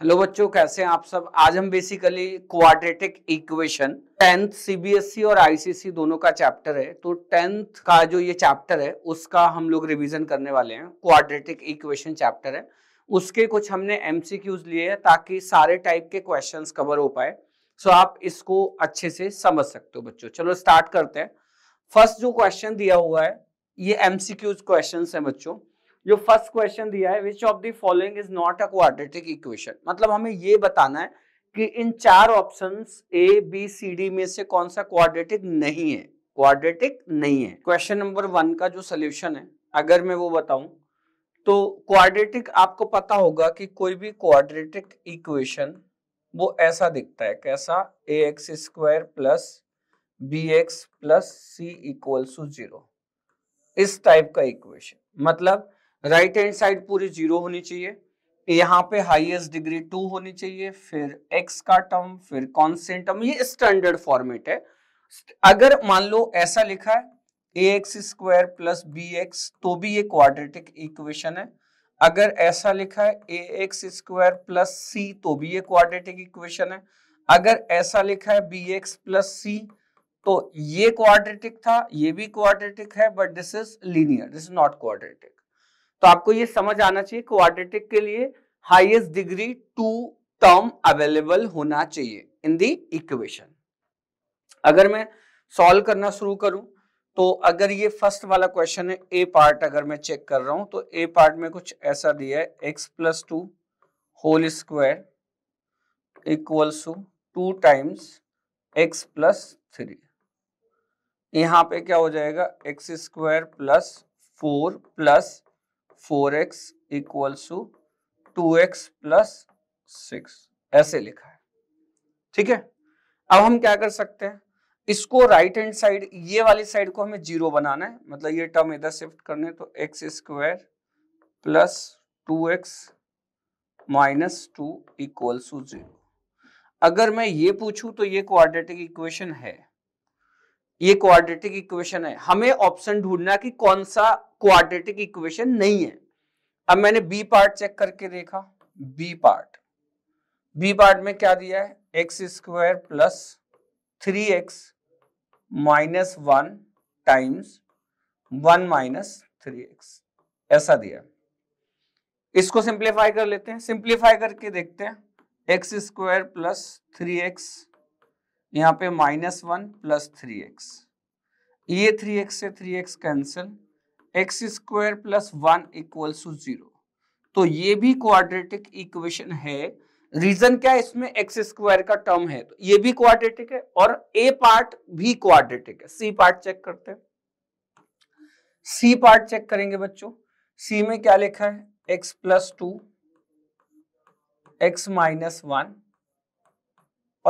Hello बच्चों कैसे हैं आप सब आज हम basically quadratic equation tenth CBSE और आईसीसी दोनों का चैप्टर है तो टेंथ का जो ये चैप्टर है उसका हम लोग रिवीजन करने वाले हैं क्वाड्रेटिक इक्वेशन चैप्टर है उसके कुछ हमने एमसीक्यूज लिए हैं ताकि सारे टाइप के क्वेश्चंस कवर हो पाए सो आप इसको अच्छे से समझ सकते हो बच्चों चलो स्टार्ट करते हैं फर्स्ट जो क्वेश्चन दिया हुआ है ये एमसीक्यूज क्वेश्चन है बच्चों जो फर्स्ट क्वेश्चन दिया है which of the following is not a quadratic equation मतलब हमें ये बताना है कि इन चार options A B C D में से कौन सा क्वाड्रेटिक नहीं है क्वाड्रेटिक नहीं है क्वेश्चन नंबर वन का जो सोल्यूशन है अगर मैं वो बताऊं तो क्वाड्रेटिक आपको पता होगा कि कोई भी क्वाड्रेटिक इक्वेशन वो ऐसा दिखता है कैसा a x square plus b x plus c equals to zero इस टाइप का इक्वेशन मतलब राइट हैंड साइड पूरी जीरो होनी चाहिए यहाँ पे हाईएस्ट डिग्री टू होनी चाहिए फिर एक्स का टर्म फिर कॉन्स्टेंट टर्म ये स्टैंडर्ड फॉर्मेट है अगर मान लो ऐसा लिखा है a x square plus b x तो भी ये क्वाड्रेटिक इक्वेशन है अगर ऐसा लिखा है a x square plus c तो भी ये क्वाड्रेटिक इक्वेशन है अगर ऐसा लिखा है बी एक्स प्लस सी तो ये क्वाड्रेटिक था ये भी क्वाड्रेटिक है but this is linear this is not quadratic तो आपको ये समझ आना चाहिए क्वाड्रेटिक के लिए highest degree two term available होना चाहिए इन दी इक्वेशन अगर मैं सॉल्व करना शुरू करूं तो अगर ये फर्स्ट वाला क्वेश्चन है ए पार्ट अगर मैं चेक कर रहा हूं तो ए पार्ट में कुछ ऐसा दिया है x plus two whole square equals to two times x plus three यहां पे क्या हो जाएगा x square plus four plus four x equals to two x plus six ऐसे लिखा है ठीक है अब हम क्या कर सकते हैं इसको राइट हैंड साइड ये वाली साइड को हमें जीरो बनाना है मतलब ये टर्म इधर शिफ्ट करने तो x square plus two x minus two equals to zero अगर मैं ये पूछूं तो ये क्वाड्रेटिक इक्वेशन है ये क्वाड्रेटिक इक्वेशन है हमें ऑप्शन ढूंढना कि कौन सा क्वाड्रेटिक इक्वेशन नहीं है अब मैंने बी पार्ट चेक करके देखा बी पार्ट बी पार्ट में क्या दिया है x square plus three x minus one times one minus three x ऐसा दिया इसको सिंप्लीफाई कर लेते हैं सिंप्लीफाई करके देखते हैं x square plus three x यहाँ पे minus one plus three x ये थ्री एक्स से three x cancel x square plus one equals to zero तो ये भी क्वाड्रेटिक इक्वेशन है रीजन क्या है इसमें एक्स स्क्वायर का टर्म है तो ये भी क्वाड्रेटिक है और ए पार्ट भी क्वाड्रेटिक है सी पार्ट चेक करते हैं सी पार्ट चेक करेंगे बच्चों सी में क्या लिखा है x plus two x minus one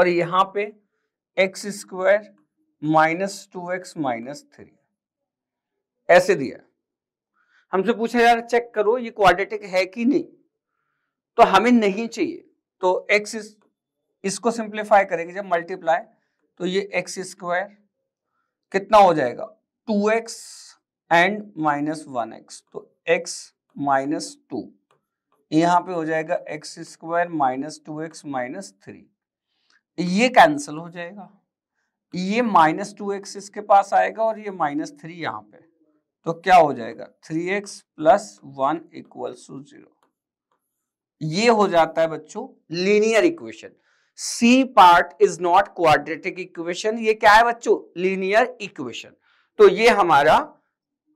और यहां पे x square minus two x minus three ऐसे दिया हमसे पूछा यार चेक करो ये क्वाड्रेटिक है कि नहीं तो हमें नहीं चाहिए तो एक्स इस, इसको सिंप्लीफाई करेंगे जब मल्टीप्लाई तो ये एक्स स्क्वायर कितना हो जाएगा two x and minus one x तो एक्स माइनस टू यहां पे हो जाएगा x square minus two x minus three ये कैंसिल हो जाएगा ये माइनस टू एक्स इसके पास आएगा और ये माइनस थ्री यहां पर तो क्या हो जाएगा three x plus one equal to zero ये हो जाता है बच्चों linear equation c part is not quadratic equation ये क्या है बच्चों लीनियर इक्वेशन तो ये हमारा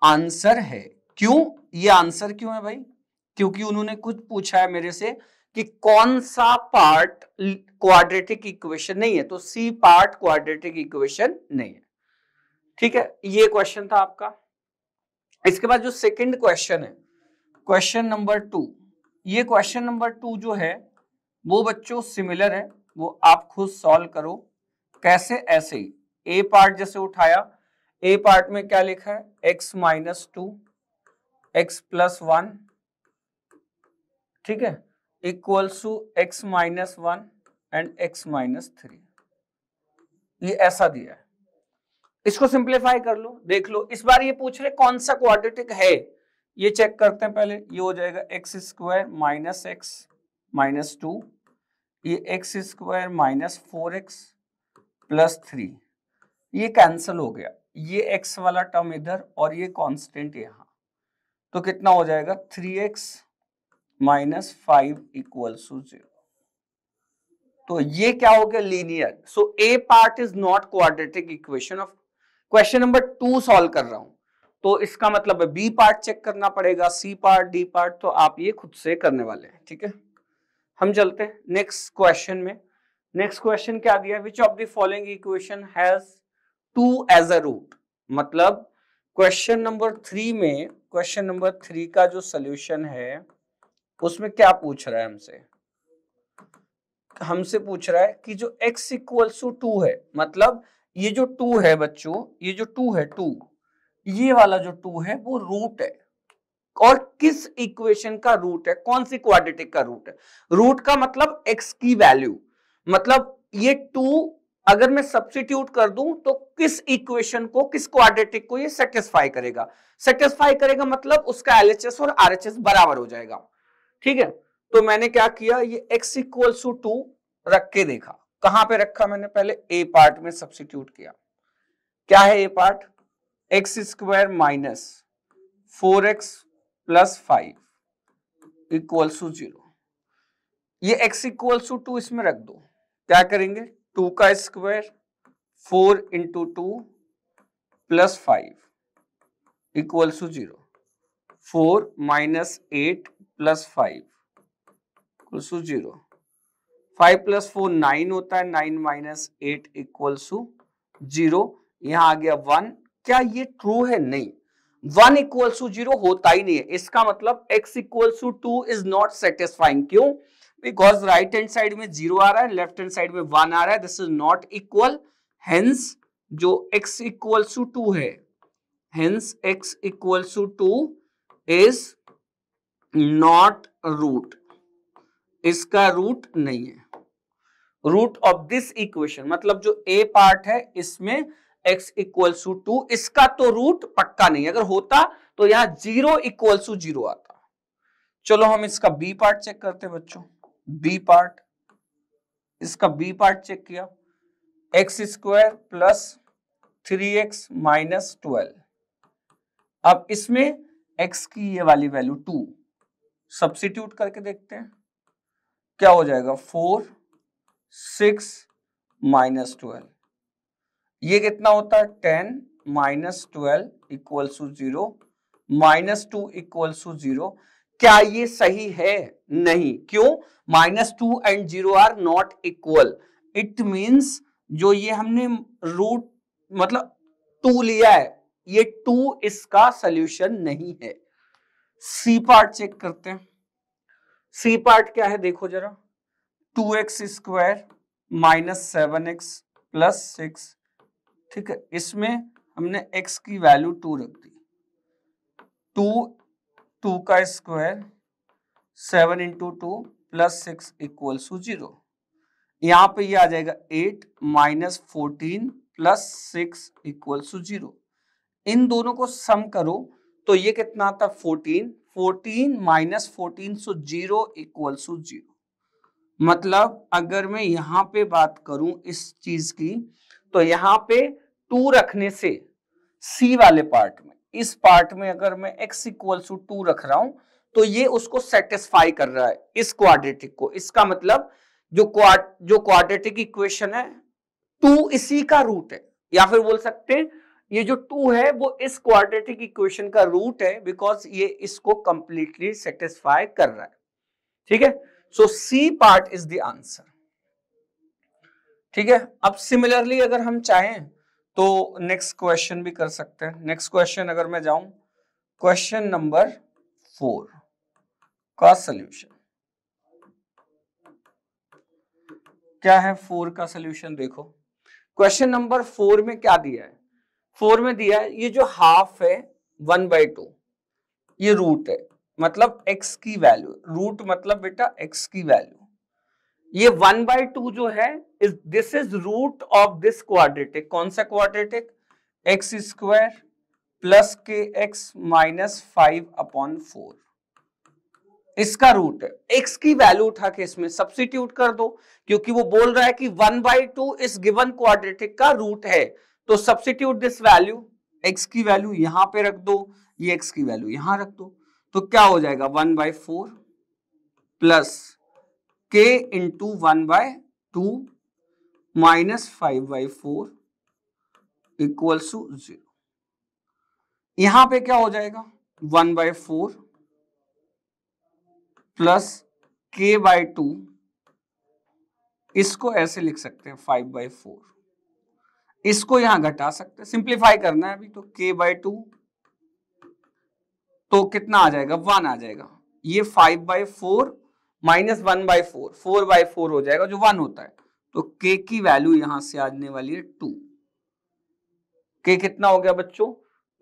आंसर है क्यों ये आंसर क्यों है भाई क्योंकि उन्होंने कुछ पूछा है मेरे से कि कौन सा पार्ट क्वाड्रेटिक इक्वेशन नहीं है तो सी पार्ट क्वाड्रेटिक इक्वेशन नहीं है ठीक है ये क्वेश्चन था आपका इसके बाद जो सेकंड क्वेश्चन है क्वेश्चन नंबर टू ये क्वेश्चन नंबर टू जो है वो बच्चों सिमिलर है वो आप खुद सॉल्व करो कैसे ऐसे ही ए पार्ट जैसे उठाया ए पार्ट में क्या लिखा है x minus two x plus one ठीक है equals to x minus one and x minus three ये ऐसा दिया है इसको सिंप्लीफाई कर लो देख लो इस बार ये पूछ रहे कौन सा क्वाड्रेटिक है ये चेक करते हैं पहले ये हो जाएगा x square minus x minus two ये x square minus four x plus three ये कैंसिल हो गया ये एक्स वाला टर्म इधर और ये कांस्टेंट यहां तो कितना हो जाएगा three x minus five equal to zero तो ये क्या हो गया linear so A part is not quadratic equation of question number two solve कर रहा हूं तो इसका मतलब है बी पार्ट चेक करना पड़ेगा सी पार्ट डी पार्ट तो आप ये खुद से करने वाले हैं ठीक है हम चलते हैं नेक्स्ट क्वेश्चन में नेक्स्ट क्वेश्चन क्या दिया which of the following equation has two as a root मतलब क्वेश्चन नंबर थ्री में क्वेश्चन नंबर थ्री का जो सोल्यूशन है उसमें क्या पूछ रहा है हमसे हमसे पूछ रहा है कि जो x इक्वल्स टू टू है मतलब ये जो टू है बच्चों ये जो टू है टू ये वाला जो टू है वो रूट है और किस इक्वेशन का रूट है कौन सी क्वाड्रेटिक का रूट है रूट का मतलब एक्स की वैल्यू मतलब ये टू अगर मैं सब्सिट्यूट कर दूं तो किस इक्वेशन को किस क्वाड्रेटिक को ये सेटिस्फाई करेगा सेटिस्फाई करेगा मतलब उसका एलएचएस और आरएचएस बराबर हो जाएगा ठीक है तो मैंने क्या किया ये इक्वल इक्वल्स टू रख के देखा कहां पे रखा मैंने पहले ए पार्ट में सब्सिट्यूट किया क्या है a part x square minus four x plus five equals to zero ये एक्स इक्वल्स टू टू इसमें रख दो क्या करेंगे टू का square four into two plus five equals to zero four minus eight plus five equals to zero five plus four nine होता है nine minus eight equals to zero यहां आ गया वन क्या ये ट्रू है नहीं वन इक्वल्स टू जीरो होता ही नहीं है इसका मतलब x equals to two is not satisfying क्यों बिकॉज राइट हैंड साइड में जीरो आ रहा है लेफ्ट हैंड साइड में वन आ रहा है this is not equal hence जो x इक्वल्स टू टू है hence x equals to two is not root इसका रूट नहीं है रूट ऑफ दिस इक्वेशन मतलब जो ए पार्ट है इसमें x इक्वल्स टू टू इसका तो रूट पक्का नहीं अगर होता तो यहां जीरो इक्वल्स टू जीरो आता चलो हम इसका बी पार्ट चेक करते हैं बच्चों बी पार्ट इसका बी पार्ट चेक किया x square plus three x minus twelve अब इसमें x की ये वाली वैल्यू टू सब्सिट्यूट करके देखते हैं क्या हो जाएगा फोर सिक्स माइनस ट्वेल्व ये कितना होता है ten minus twelve equal to zero minus two equal to zero क्या ये सही है नहीं क्यों minus two and zero are not equal it means जो ये हमने रूट मतलब टू लिया है ये टू इसका सोल्यूशन नहीं है सी पार्ट चेक करते हैं सी पार्ट क्या है देखो जरा two x square minus seven x plus six ठीक है इसमें हमने x की वैल्यू टू रख दी टू टू का square seven into two plus six equal to zero यहाँ पे आ जाएगा eight minus fourteen plus six equal to zero इन दोनों को सम करो तो ये कितना आता fourteen fourteen minus fourteen so zero equal to zero मतलब अगर मैं यहां पे बात करूं इस चीज की तो यहां पे टू रखने से सी वाले पार्ट में इस पार्ट में अगर मैं एक्स इक्वल टू टू रख रहा हूं तो ये उसको सेटिस्फाई कर रहा है इस क्वाड्रेटिक को इसका मतलब जो क्वाड जो क्वाड्रेटिक इक्वेशन है टू इसी का रूट है या फिर बोल सकते हैं ये जो टू है वो इस क्वाड्रेटिक इक्वेशन का रूट है बिकॉज ये इसको कंप्लीटली सेटिस्फाई कर रहा है ठीक है so C part is the answer ठीक है अब सिमिलरली अगर हम चाहें तो नेक्स्ट क्वेश्चन भी कर सकते हैं नेक्स्ट क्वेश्चन अगर मैं जाऊं क्वेश्चन नंबर फोर का सोल्यूशन क्या है फोर का सोल्यूशन देखो क्वेश्चन नंबर फोर में क्या दिया है फोर में दिया है ये जो हाफ है वन बाई टू ये रूट है मतलब x की वैल्यू रूट मतलब बेटा x की वैल्यू ये वन बाई टू जो है इस this is root of this quadratic कौन सा quadratic x square plus k x minus five upon four इसका रूट है एक्स की वैल्यू उठा के इसमें सब्सिट्यूट कर दो क्योंकि वो बोल रहा है कि वन बाई टू इस गिवन क्वाड्रेटिक का रूट है तो सब्सिट्यूट दिस वैल्यू एक्स की वैल्यू यहां पे रख दो ये एक्स की वैल्यू यहां रख दो तो क्या हो जाएगा one by four plus k into one by two minus five by four equal to zero यहां पे क्या हो जाएगा one by four plus k by two इसको ऐसे लिख सकते हैं फाइव बाई फोर इसको यहां घटा सकते हैं सिंप्लीफाई करना है अभी तो के बाय टू तो कितना आ जाएगा वन आ जाएगा ये five by four minus one by four four by four हो जाएगा जो वन होता है तो के की वैल्यू यहां से आने वाली है टू के कितना हो गया बच्चों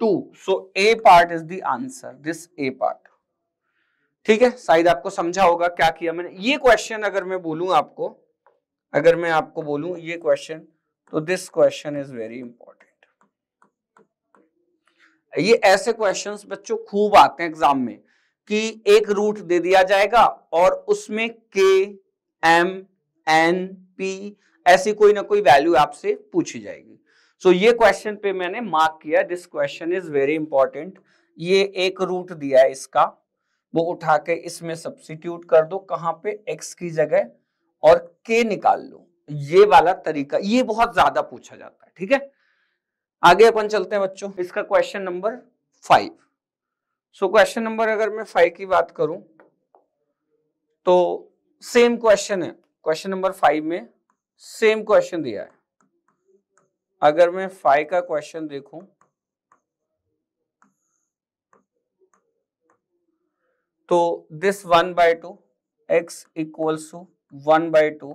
two so A part is the answer this a part ठीक है शायद आपको समझा होगा क्या किया मैंने ये क्वेश्चन अगर मैं बोलूं आपको अगर मैं आपको बोलूं ये क्वेश्चन तो this question is very important ये ऐसे क्वेश्चंस बच्चों खूब आते हैं एग्जाम में कि एक रूट दे दिया जाएगा और उसमें के एम एन पी ऐसी कोई ना कोई वैल्यू आपसे पूछी जाएगी सो so, ये क्वेश्चन पे मैंने मार्क किया this question is very important ये एक रूट दिया है इसका वो उठा के इसमें सब्सिट्यूट कर दो कहां पे एक्स की जगह और के निकाल लो ये वाला तरीका ये बहुत ज्यादा पूछा जाता है ठीक है आगे अपन चलते हैं बच्चों इसका question number five so question number अगर मैं फाइव की बात करूं तो सेम क्वेश्चन है क्वेश्चन नंबर फाइव में सेम क्वेश्चन दिया है अगर मैं फाइव का क्वेश्चन देखूं तो this one by two x equals to one by two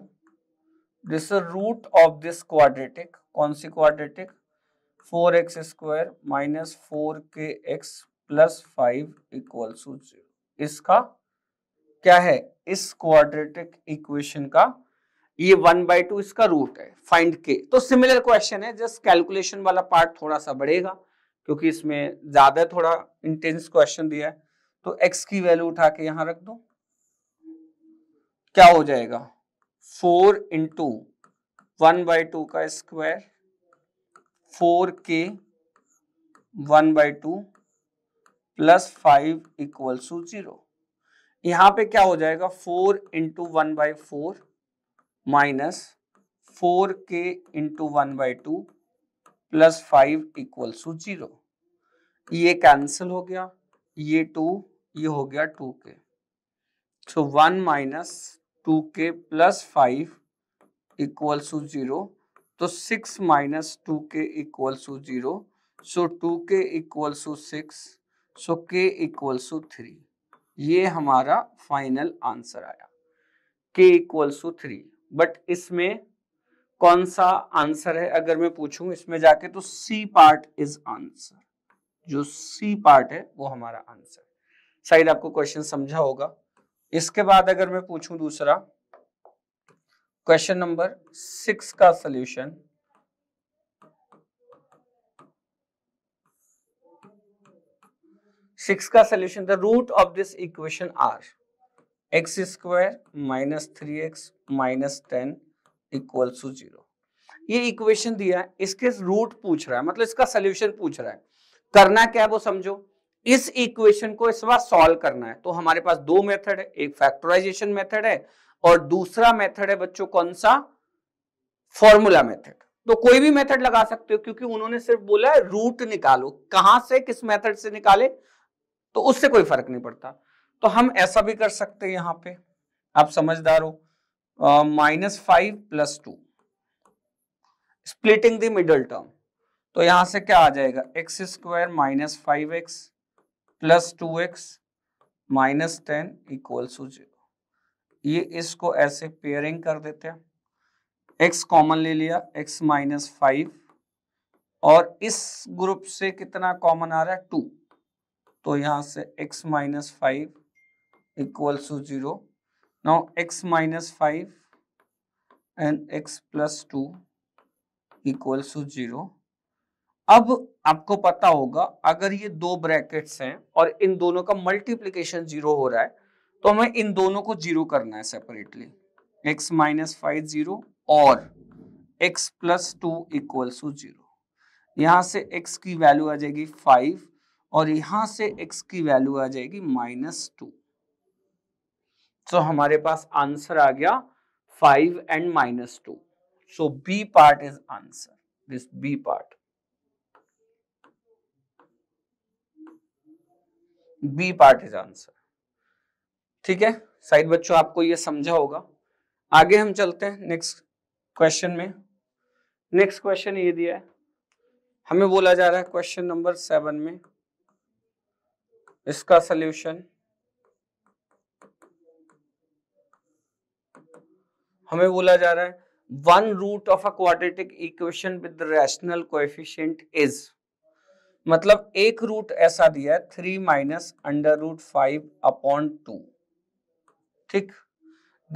this root of this quadratic कौन सी quadratic four x square minus four k x plus five equal to zero इसका क्या है इस क्वाड्रेटिक इक्वेशन का ये वन बाई टू इसका root है फाइंड के तो सिमिलर क्वेश्चन है जस्ट कैलकुलेशन वाला पार्ट थोड़ा सा बढ़ेगा क्योंकि इसमें ज्यादा थोड़ा इंटेंस क्वेश्चन दिया है तो एक्स की वैल्यू उठा के यहां रख दो क्या हो जाएगा four into one by two का square four k one by two plus five equal to zero यहाँ पे क्या हो जाएगा four into one by four minus four k into one by two plus five equal to zero ये cancel हो गया ये टू ये हो गया two k so one minus two के plus five equal to zero तो six minus two k equals to zero so two के equal to six so k equals to three ये हमारा फाइनल आंसर आया के इक्वल टू थ्री बट इसमें कौन सा आंसर है अगर मैं पूछूं इसमें जाके तो सी पार्ट इज आंसर जो सी पार्ट है वो हमारा आंसर शायद आपको क्वेश्चन समझा होगा इसके बाद अगर मैं पूछूं दूसरा क्वेश्चन नंबर सिक्स का सोल्यूशन सिक्स का solution the root of this equation are x square minus three x minus ten equal to zero ये इक्वेशन दिया है इसके रूट पूछ रहा है मतलब इसका सोल्यूशन पूछ रहा है करना क्या है वो समझो इस इक्वेशन को इस बार सॉल्व करना है तो हमारे पास दो मेथड है एक फैक्टराइजेशन मेथड है और दूसरा मेथड है बच्चों कौन सा फॉर्मूला मेथड तो कोई भी मेथड लगा सकते हो क्योंकि उन्होंने सिर्फ बोला है रूट निकालो कहां से किस मेथड से निकाले तो उससे कोई फर्क नहीं पड़ता तो हम ऐसा भी कर सकते हैं यहां पे आप समझदार हो minus five plus two splitting the middle term तो यहां से क्या आ जाएगा x square minus five x plus two x minus ten equals to zero ये इसको ऐसे पेयरिंग कर देते हैं एक्स कॉमन ले लिया एक्स माइनस फाइव और इस ग्रुप से कितना कॉमन आ रहा है टू तो यहां से x minus five equal to zero now x minus five and x plus two equals to zero अब आपको पता होगा अगर ये दो ब्रैकेट्स हैं और इन दोनों का मल्टीप्लीकेशन जीरो हो रहा है तो हमें इन दोनों को जीरो करना है separately x minus five zero और x plus two equals to zero यहां से एक्स की वैल्यू आ जाएगी फाइव और यहां से एक्स की वैल्यू आ जाएगी माइनस टू सो हमारे पास आंसर आ गया five and minus two so B part is answer this b part b part is answer ठीक है साइड बच्चों आपको ये समझा होगा आगे हम चलते हैं नेक्स्ट क्वेश्चन में नेक्स्ट क्वेश्चन ये दिया है हमें बोला जा रहा है क्वेश्चन नंबर सेवन में इसका सोल्यूशन हमें बोला जा रहा है one root of a quadratic equation with rational coefficient is मतलब एक रूट ऐसा दिया है three minus under root five upon two ठीक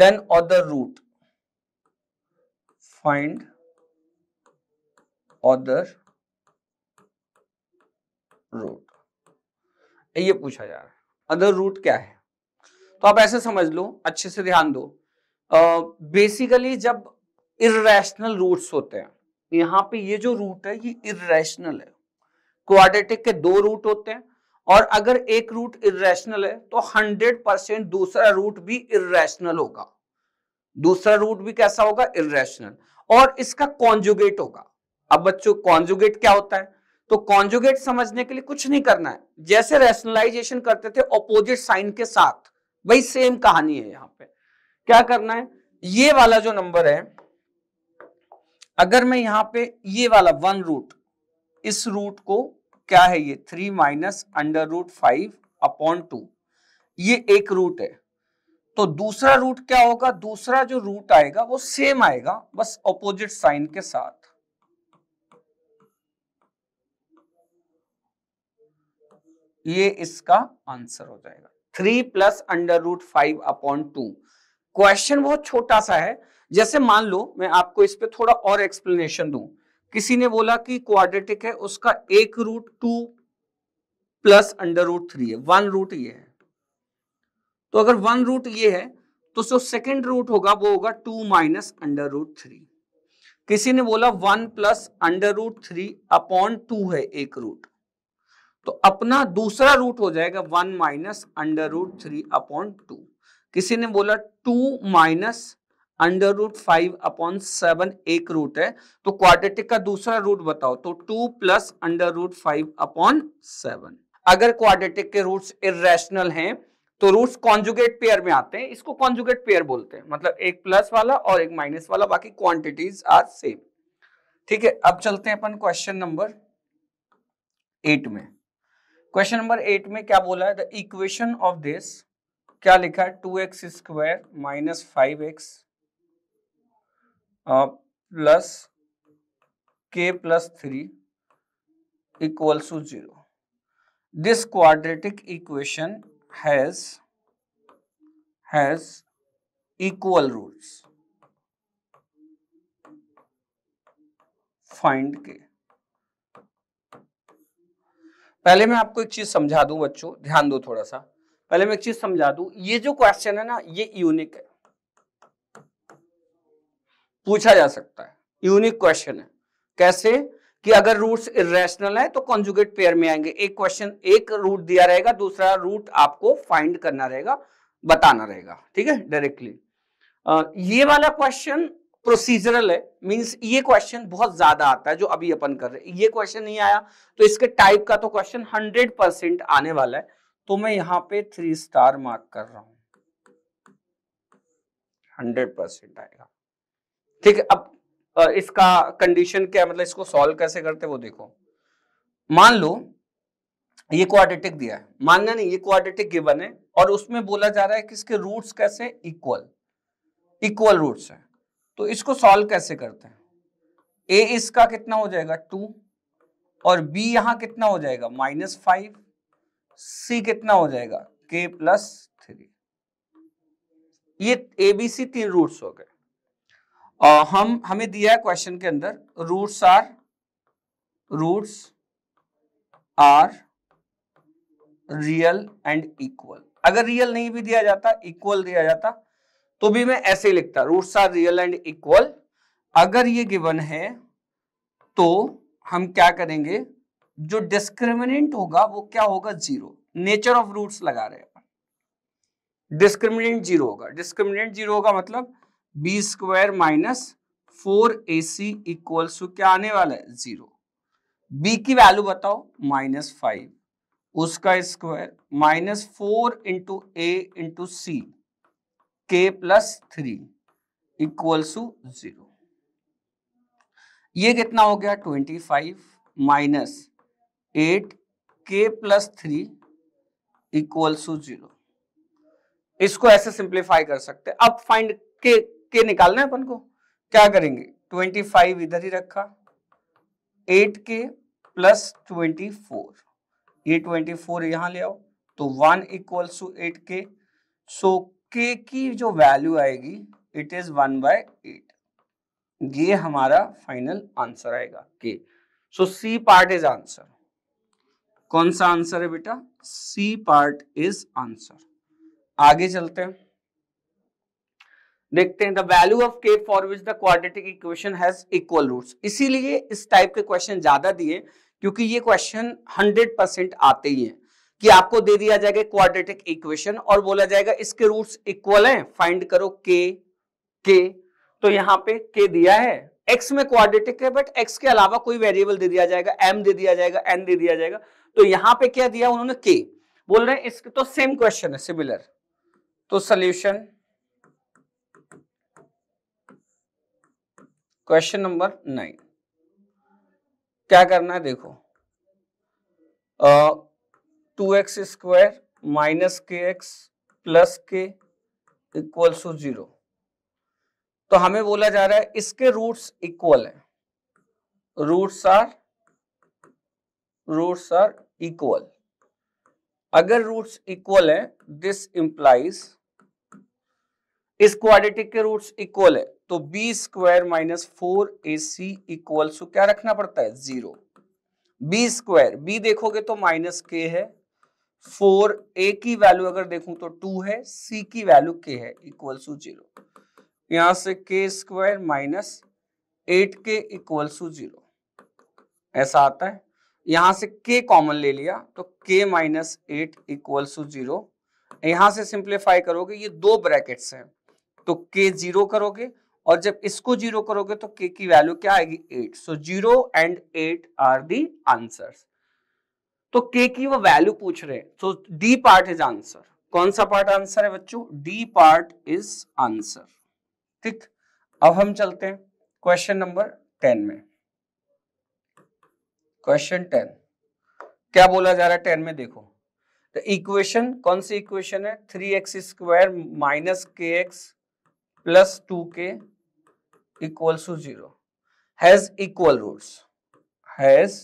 then other root find other root ये पूछा जा रहा है अदर रूट क्या है तो आप ऐसे समझ लो अच्छे से ध्यान दो बेसिकली uh, जब इेशनल रूट्स होते हैं यहां पे ये जो रूट है ये इेशनल है क्वाड्रेटिक के दो रूट होते हैं और अगर एक रूट इेशनल है तो 100 परसेंट दूसरा रूट भी इेशनल होगा दूसरा रूट भी कैसा होगा इेशनल और इसका कॉन्जुगेट होगा अब बच्चों कॉन्जुगेट क्या होता है तो कॉन्जुगेट समझने के लिए कुछ नहीं करना है जैसे रैशनलाइजेशन करते थे ऑपोजिट साइन के साथ वही सेम कहानी है यहां पे क्या करना है ये वाला जो नंबर है अगर मैं यहां पे ये वाला वन रूट इस रूट को क्या है ये three minus under root five upon two ये एक रूट है तो दूसरा रूट क्या होगा दूसरा जो रूट आएगा वो सेम आएगा बस ऑपोजिट साइन के साथ ये इसका आंसर हो जाएगा three plus under root five upon two question बहुत छोटा सा है जैसे मान लो मैं आपको इस पे थोड़ा और एक्सप्लेनेशन दूं किसी ने बोला कि क्वाड्रेटिक है उसका एक root two plus under root three है वन रूट ये है तो अगर वन रूट ये है तो जो सेकेंड रूट होगा वो होगा two minus under root three किसी ने बोला one plus under root three upon two है एक रूट तो अपना दूसरा रूट हो जाएगा one minus under root three upon two किसी ने बोला two minus under root five upon seven एक रूट है तो क्वाड्रेटिक का दूसरा रूट बताओ तो two plus under root five upon seven अगर क्वाड्रेटिक के रूट्स इरेशनल हैं तो रूट्स कॉन्जुगेट पेयर में आते हैं इसको कॉन्जुगेट पेयर बोलते हैं मतलब एक प्लस वाला और एक माइनस वाला बाकी क्वांटिटीज आर सेम ठीक है अब चलते हैं अपन क्वेश्चन नंबर एट में क्वेश्चन नंबर एट में क्या बोला है द इक्वेशन ऑफ दिस क्या लिखा है two x square minus five x plus K plus three equals to zero this quadratic equation has has equal roots find K पहले मैं आपको एक चीज समझा दूं बच्चों ध्यान दो थोड़ा सा पहले मैं एक चीज समझा दूं ये जो क्वेश्चन है ना ये यूनिक है पूछा जा सकता है यूनिक क्वेश्चन है कैसे कि अगर रूट्स इेशनल है तो कॉन्जुगेट पेयर में आएंगे एक क्वेश्चन एक रूट दिया रहेगा दूसरा रूट आपको फाइंड करना रहेगा बताना रहेगा ठीक है डायरेक्टली ये वाला क्वेश्चन प्रोसीजरल है मींस ये क्वेश्चन बहुत ज्यादा आता है जो अभी अपन कर रहे हैं ये क्वेश्चन नहीं आया तो इसके टाइप का तो क्वेश्चन हंड्रेड परसेंट आने वाला है तो मैं यहां पे थ्री स्टार मार्क कर रहा हूं हंड्रेड परसेंट आएगा ठीक है अब इसका कंडीशन क्या है मतलब इसको सॉल्व कैसे करते वो देखो मान लो ये क्वाड्रेटिक दिया है मानना नहीं ये क्वाड्रेटिक गिवन है और उसमें बोला जा रहा है कि इसके रूट्स कैसे इक्वल इक्वल रूट्स है तो इसको सॉल्व कैसे करते हैं ए इसका कितना हो जाएगा टू और बी यहां कितना हो जाएगा माइनस फाइव सी कितना हो जाएगा के प्लस थ्री ये ए बी सी तीन रूट्स हो गए आ, हम हमें दिया है क्वेश्चन के अंदर roots are roots are real and equal अगर रियल नहीं भी दिया जाता इक्वल दिया जाता तो भी मैं ऐसे ही लिखता roots are real and equal अगर ये गिवन है तो हम क्या करेंगे जो डिस्क्रिमिनेंट होगा वो क्या होगा जीरो नेचर ऑफ रूट्स लगा रहे हैं डिस्क्रिमिनेंट जीरो होगा डिस्क्रिमिनेंट जीरो होगा मतलब B square minus four A C equals to क्या आने वाला है जीरो बी की वैल्यू बताओ माइनस फाइव उसका square minus four into A into C K plus three equal to zero ये कितना हो गया twenty five minus eight K plus three equal to zero इसको ऐसे सिंप्लीफाई कर सकते हैं अब फाइंड के के निकालना है अपन को क्या करेंगे ट्वेंटी फाइव इधर ही रखा eight K plus twenty four ये ट्वेंटी फोर यहां ले आओ तो वन इक्वल्स टू एट के सो के की जो वैल्यू आएगी it is one by eight ये हमारा फाइनल आंसर आएगा K so C part is answer कौन सा आंसर है बेटा सी पार्ट इज आंसर आगे चलते हैं देखते हैं the value of K for which the quadratic equation has equal roots इसीलिए इस टाइप के क्वेश्चन ज्यादा दिए क्योंकि ये क्वेश्चन 100 परसेंट आते ही हैं कि आपको दे दिया जाएगा क्वाड्रेटिक इक्वेशन और बोला जाएगा इसके रूट्स इक्वल हैं फाइंड करो के के तो यहाँ पे के दिया है एक्स में क्वाड्रेटिक है बट एक्स के अलावा कोई वेरिएबल दे दिया जाएगा एम दे दिया जाएगा एन दे दिया जाएगा तो यहाँ पे क्या दिया उन्होंने के बोल रहे हैं इसके तो सेम क्वेश्चन है सिमिलर तो सोल्यूशन क्वेश्चन नंबर नाइन क्या करना है देखो two x square minus K x plus K equal to zero तो हमें बोला जा रहा है इसके रूट्स इक्वल है roots are roots are equal अगर रूट्स इक्वल है दिस इंप्लाइज इस क्वाड्रेटिक के रूट्स इक्वल है तो B square minus four A C equal to क्या रखना पड़ता है जीरो बी स्क्वायर बी देखोगे तो माइनस के है फोर ए की वैल्यू अगर देखूं तो टू है सी की वैल्यू के है टू जीरो यहां से K square minus eight K to zero ऐसा आता है यहां से के कॉमन ले लिया तो K minus eight equal to zero यहां से सिंप्लीफाई करोगे ये दो ब्रैकेट्स हैं तो के जीरो करोगे और जब इसको जीरो करोगे तो के की वैल्यू क्या आएगी eight so zero and eight are the answer तो के की वो वैल्यू पूछ रहे हैं so D part is answer कौन सा पार्ट आंसर है बच्चों डी पार्ट इज आंसर ठीक अब हम चलते हैं क्वेश्चन नंबर टेन में क्वेश्चन टेन क्या बोला जा रहा है टेन में देखो तो इक्वेशन कौन सी इक्वेशन है three X square minus K x plus two K equals to zero has equal roots has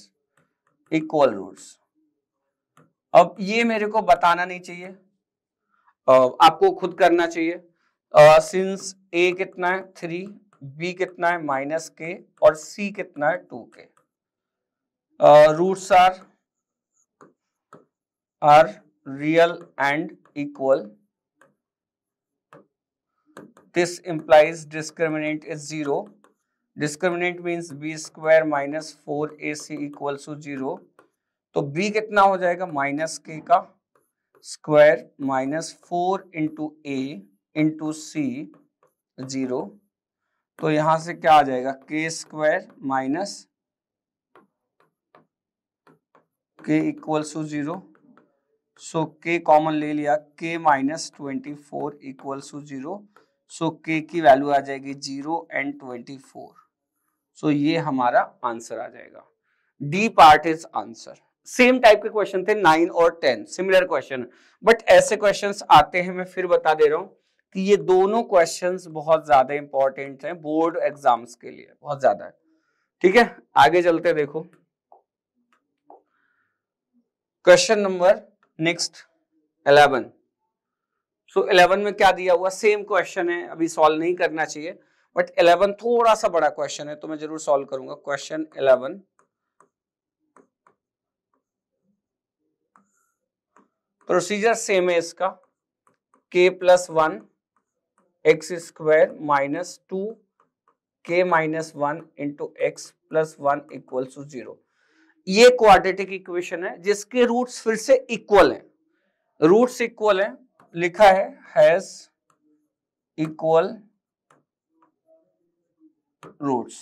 equal roots अब ये मेरे को बताना नहीं चाहिए आपको खुद करना चाहिए सिंस ए कितना है थ्री बी कितना है माइनस के और सी कितना है two K roots are are real and equal discriminant is zero discriminant means B square minus four A C equal to zero तो b कितना हो जाएगा माइनस के का square minus four into A into C zero तो यहां से क्या आ जाएगा K square minus K equal to zero so K common ले लिया K minus twenty four equal to zero so so, K की वैल्यू आ जाएगी zero and twenty four so ये हमारा आंसर आ जाएगा D part is answer same type के question थे नाइन और टेन सिमिलर क्वेश्चन बट ऐसे क्वेश्चंस आते हैं मैं फिर बता दे रहा हूं कि ये दोनों क्वेश्चंस बहुत ज्यादा इंपॉर्टेंट हैं बोर्ड एग्जाम्स के लिए बहुत ज्यादा है ठीक है आगे चलते देखो question number next eleven so eleven में क्या दिया हुआ सेम क्वेश्चन है अभी सॉल्व नहीं करना चाहिए बट इलेवन थोड़ा सा बड़ा क्वेश्चन है तो मैं जरूर सॉल्व करूंगा क्वेश्चन इलेवन प्रोसीजर सेम है इसका K plus one X square minus two K minus one into X plus one equal to zero ये क्वाड्रेटिक इक्वेशन है जिसके रूट्स फिर से इक्वल हैं रूट्स इक्वल हैं लिखा है हैस इक्वल रूट्स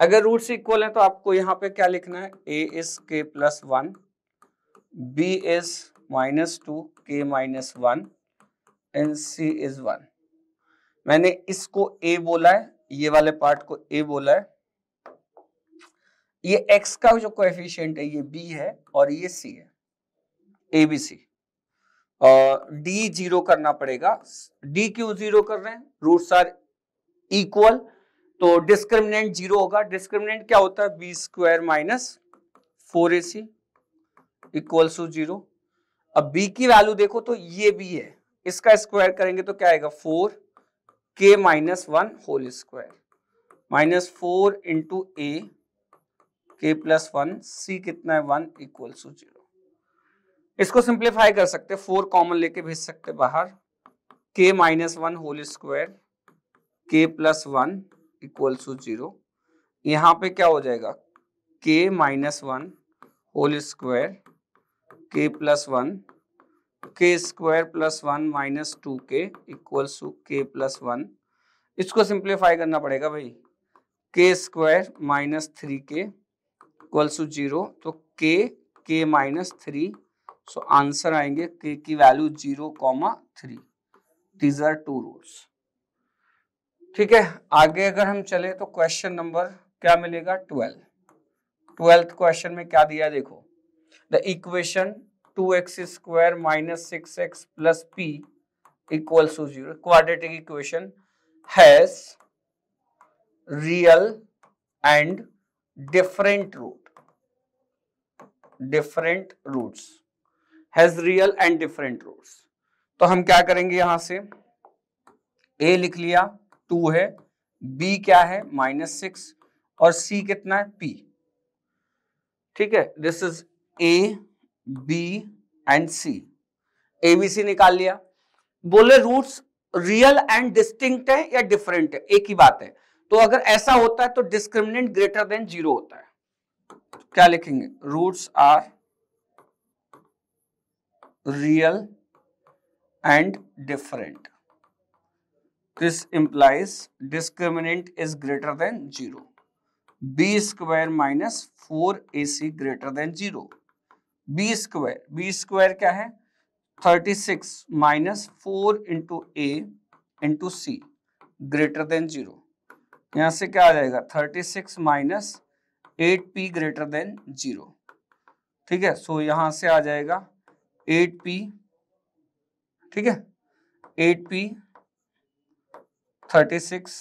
अगर रूट्स इक्वल है तो आपको यहां पे क्या लिखना है A is K plus one B is minus two K minus one and C is one मैंने इसको ए बोला है ये वाले पार्ट को ए बोला है ये एक्स का जो कोएफिशिएंट है ये बी है और ये सी है A B C D zero करना पड़ेगा डी क्यों जीरो कर रहे हैं रूट्स आर इक्वल तो डिस्क्रिमिनेंट जीरो होगा डिस्क्रिमिनेंट क्या होता है B square minus four A C equal to zero अब बी की वैल्यू देखो तो ये बी है इसका स्क्वायर करेंगे तो क्या आएगा four K minus one whole square minus four into A K plus one C कितना है वन इक्वल टू जीरो इसको सिंप्लीफाई कर सकते फोर कॉमन लेके भेज सकते बाहर K minus one whole square k plus one equal to zero यहाँ पे क्या हो जाएगा k minus one whole square k plus one K square plus one minus two के इक्वल टू के प्लस वन इसको सिंप्लीफाई करना पड़ेगा भाई K square minus three K equal to zero तो के के माइनस थ्री सो आंसर आएंगे K की value zero comma three these are two roots ठीक है आगे अगर हम चले तो क्वेश्चन नंबर क्या मिलेगा ट्वेल्व ट्वेल्थ क्वेश्चन में क्या दिया देखो the equation two x square minus six X plus P equal to zero quadratic equation has real and different root different roots has real and different roots तो हम क्या करेंगे यहां से ए लिख लिया टू है बी क्या है माइनस सिक्स और सी कितना है पी ठीक है this is A B and C A B C निकाल लिया बोले रूट्स रियल एंड डिस्टिंक्ट है या डिफरेंट है एक ही बात है तो अगर ऐसा होता है तो डिस्क्रिमिनेंट ग्रेटर देन जीरो होता है क्या लिखेंगे roots are real and different. This implies discriminant is greater than 0. b square minus 4ac greater than 0. b square, b square kya hai 36 minus 4 into a into c greater than 0. यहां से क्या आ जाएगा 36 six minus eight P greater than zero ठीक है सो so यहां से आ जाएगा एट पी ठीक है एट पी थर्टी सिक्स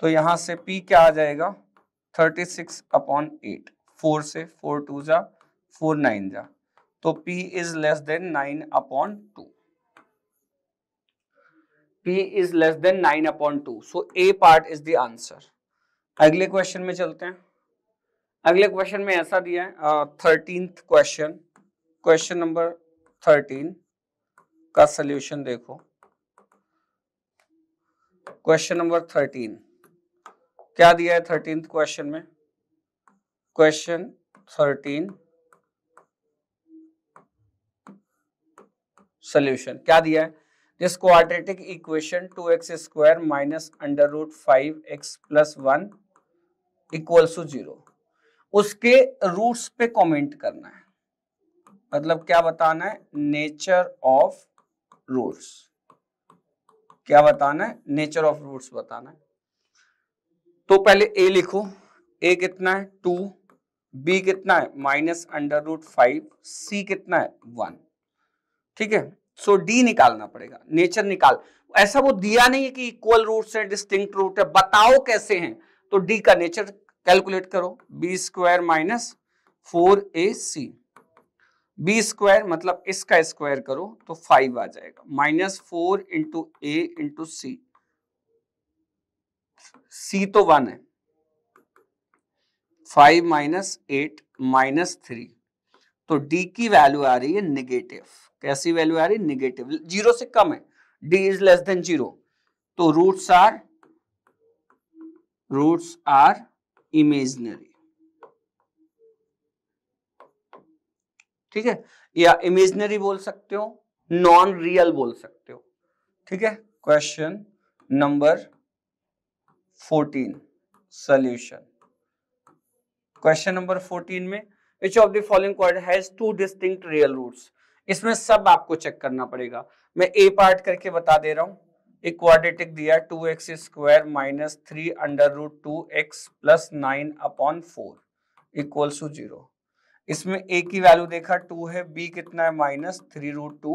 तो यहां से पी क्या आ जाएगा thirty six upon eight four से फोर टू जा फोर नाइन जा तो P is less than nine upon two P is less than nine upon two so A part is the answer अगले क्वेश्चन में चलते हैं अगले क्वेश्चन में ऐसा दिया है thirteenth question question number thirteen का सल्यूशन देखो क्वेश्चन नंबर थर्टीन क्या दिया है थर्टीन क्वेश्चन में क्वेश्चन थर्टीन सोल्यूशन क्या दिया है this quadratic equation two x square minus under root five x plus one equals to zero उसके रूट्स पे कमेंट करना है मतलब क्या बताना है नेचर ऑफ रूट्स क्या बताना है नेचर ऑफ रूट्स बताना है तो पहले ए लिखो ए कितना है टू बी कितना है minus under root five C कितना है वन ठीक है सो डी निकालना पड़ेगा नेचर निकाल ऐसा वो दिया नहीं है कि इक्वल रूट है डिस्टिंग रूट है बताओ कैसे हैं तो डी का नेचर कैलकुलेट करो B square minus four A C B square मतलब इसका स्क्वायर करो तो फाइव आ जाएगा minus four into A into C C तो वन है five minus eight minus three तो डी की वैल्यू आ रही है निगेटिव कैसी वैल्यू आ रही है निगेटिव जीरो से कम है D is less than zero तो roots are roots are imaginary ठीक है या इमेजनरी बोल सकते हो नॉन रियल बोल सकते हो ठीक है question number fourteen solution question number fourteen में which of the following quadratic has two distinct real roots इसमें सब आपको चेक करना पड़ेगा मैं ए पार्ट करके बता दे रहा हूं एक क्वाड्रेटिक दिया two x square minus three under root two x plus nine upon four equals to zero इसमें ए की वैल्यू देखा टू है बी कितना है minus three root two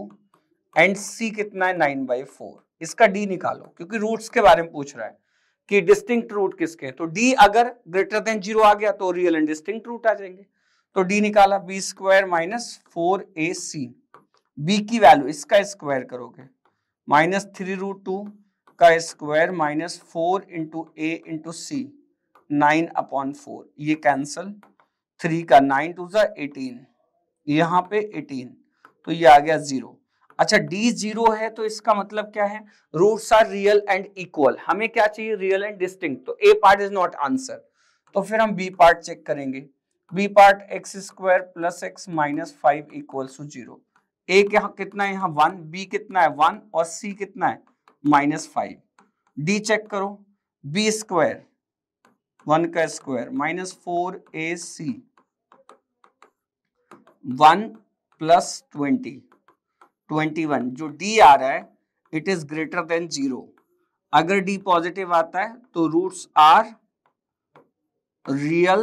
and C कितना है नाइन बाई फोर इसका डी निकालो क्योंकि रूट्स के बारे में पूछ रहा है कि डिस्टिंक्ट रूट किसके तो डी अगर ग्रेटर देन जीरो आ गया तो रियल एंड डिस्टिंक्ट रूट आ जाएंगे तो डी निकाला B square minus four A C B की वैल्यू इसका स्क्वायर करोगे माइनस थ्री रूट टू का square minus four into A into C nine upon four ये कैंसल थ्री का नाइन टू सा एटीन यहाँ पे एटीन तो ये आ गया जीरो अच्छा डी जीरो है तो इसका मतलब क्या है roots are real and equal हमें क्या चाहिए रियल एंड डिस्टिंग तो A part is not answer तो फिर हम बी पार्ट चेक करेंगे B part x square plus X minus five equal to zero A यहाँ कितना है यहाँ वन बी कितना है वन और सी कितना है माइनस फाइव डी चेक करो बी स्क्वायर वन का square minus four A C one plus twenty twenty one जो डी आ रहा है it is greater than zero अगर डी पॉजिटिव आता है तो roots are real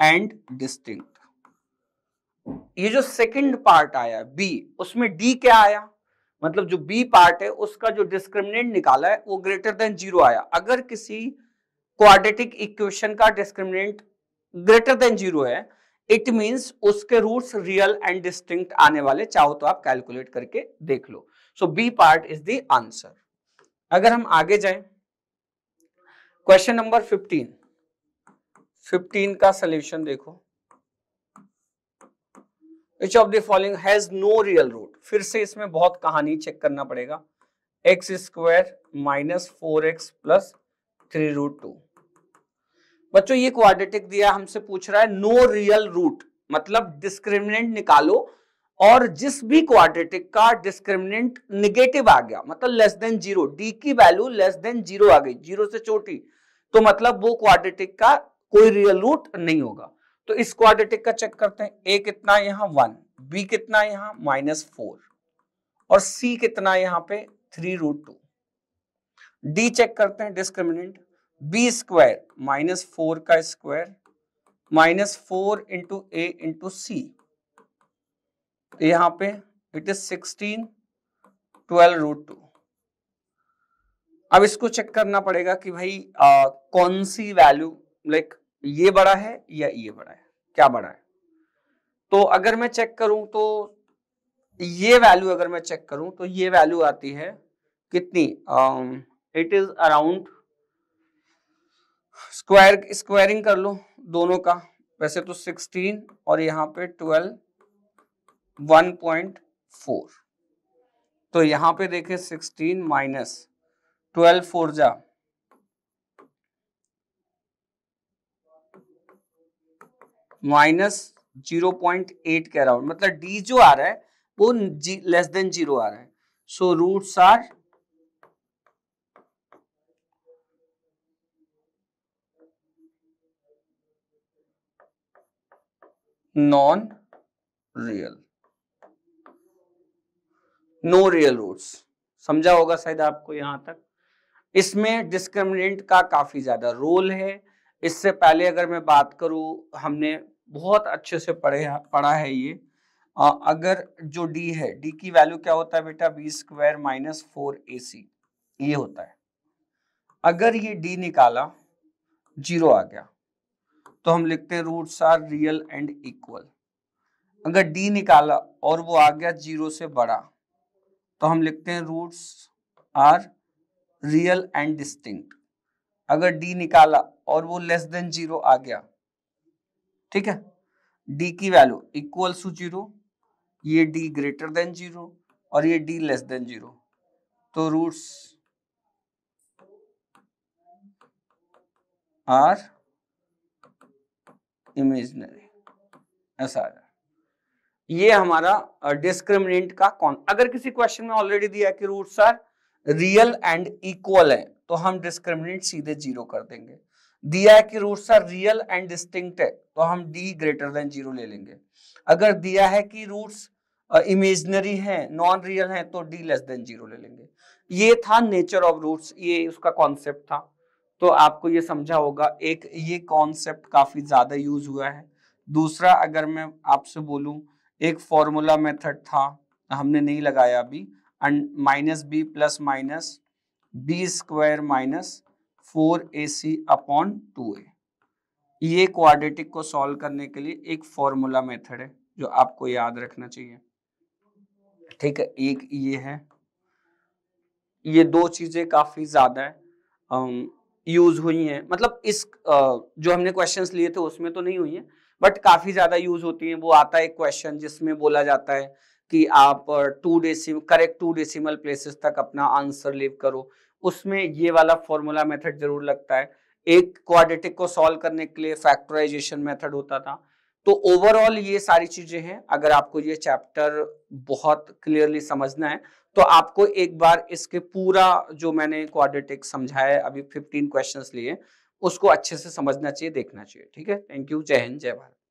and distinct ये जो सेकंड पार्ट आया बी उसमें डी क्या आया मतलब जो बी पार्ट है उसका जो डिस्क्रिमिनेंट निकाला है वो ग्रेटर देन जीरो आया अगर किसी क्वाड्रेटिक इक्वेशन का डिस्क्रिमिनेंट ग्रेटर देन जीरो है इट मींस उसके रूट्स रियल एंड डिस्टिंक्ट आने वाले चाहो तो आप कैलकुलेट करके देख लो so B part is the answer अगर हम आगे जाएं क्वेश्चन नंबर 15 15 का सोल्यूशन देखो each of the following has no real root फिर से इसमें बहुत कहानी चेक करना पड़ेगा X square minus four x plus three root two बच्चों ये क्वाड्रेटिक दिया हमसे पूछ रहा है नो रियल रूट मतलब डिस्क्रिमिनेंट निकालो और जिस भी क्वाड्रेटिक का डिस्क्रिमिनेंट निगेटिव आ गया मतलब लेस देन जीरो डी की वैल्यू लेस देन जीरो आ गई जीरो से छोटी तो मतलब वो क्वाड्रेटिक का कोई रियल रूट नहीं होगा तो इस क्वाड्रेटिक का चेक करते हैं ए कितना यहां वन बी कितना यहां माइनस फोर और सी कितना यहां पे three root two D check करते हैं discriminant B square minus four का square minus four into A into C यहां पे it is sixteen twelve root two अब इसको चेक करना पड़ेगा कि भाई आ, कौन सी वैल्यू लाइक ये बड़ा है या ये बड़ा है क्या बड़ा है तो अगर मैं चेक करूं तो ये वैल्यू अगर मैं चेक करूं तो ये वैल्यू आती है कितनी it is around square squaring कर लो दोनों का वैसे तो 16 और यहां पे 12 1.4 तो यहां पे देखें 16 माइनस ट्वेल्व फोर जा माइनस जीरो पॉइंट एट कह रहा हूं मतलब डी जो आ रहा है वो लेस देन जीरो आ रहा है so roots are non real no real roots समझा होगा शायद आपको यहां तक इसमें डिस्क्रिमिनेंट का काफी ज्यादा रोल है इससे पहले अगर मैं बात करूं हमने बहुत अच्छे से पढ़े पढ़ा है ये आ, अगर जो डी है डी की वैल्यू क्या होता है बेटा B square minus four A C ये होता है अगर ये डी निकाला जीरो आ गया तो हम लिखते हैं roots are real and equal अगर डी निकाला और वो आ गया जीरो से बड़ा तो हम लिखते हैं roots are real and distinct अगर डी निकाला और वो लेस देन जीरो आ गया ठीक है डी की वैल्यू इक्वल टू जीरो ये डी ग्रेटर देन जीरो और ये डी लेस देन जीरो तो रूट्स आर इमेजनरी ऐसा आ जाए ये हमारा डिस्क्रिमिनेंट का कौन अगर किसी क्वेश्चन में ऑलरेडी दिया है कि roots are real and equal है तो हम डिस्क्रिमिनेंट सीधे जीरो कर देंगे दिया है कि roots are real and distinct है तो हम डी ग्रेटर देन जीरो ले लेंगे अगर दिया है कि रूट्स इमेजनरी है नॉन रियल है तो डी लेस देन जीरो ले लेंगे ये था नेचर ऑफ रूट्स ये उसका कॉन्सेप्ट था तो आपको ये समझा होगा एक ये कॉन्सेप्ट काफी ज्यादा यूज हुआ है दूसरा अगर मैं आपसे बोलूं एक फॉर्मूला मेथड था हमने नहीं लगाया अभी minus B plus minus B square minus four A C upon two A ये क्वाड्रेटिक को सॉल्व करने के लिए एक फॉर्मूला मेथड है जो आपको याद रखना चाहिए ठीक है एक ये है ये दो चीजें काफी ज्यादा है यूज हुई हैं मतलब इस जो हमने क्वेश्चंस लिए थे उसमें तो नहीं हुई हैं बट काफी ज्यादा यूज होती हैं वो आता है क्वेश्चन जिसमें बोला जाता है कि आप टू डेसिम करेक्ट टू डेसिमल प्लेसेस तक अपना आंसर लीव करो उसमें ये वाला फॉर्मूला मेथड जरूर लगता है एक क्वाड्रेटिक को सॉल्व करने के लिए फैक्टराइजेशन मेथड होता था तो ओवरऑल ये सारी चीजें हैं अगर आपको ये चैप्टर बहुत क्लियरली समझना है तो आपको एक बार इसके पूरा जो मैंने क्वाड्रेटिक समझाया अभी 15 क्वेश्चंस लिए उसको अच्छे से समझना चाहिए देखना चाहिए ठीक है थैंक यू जय हिंद जय भारत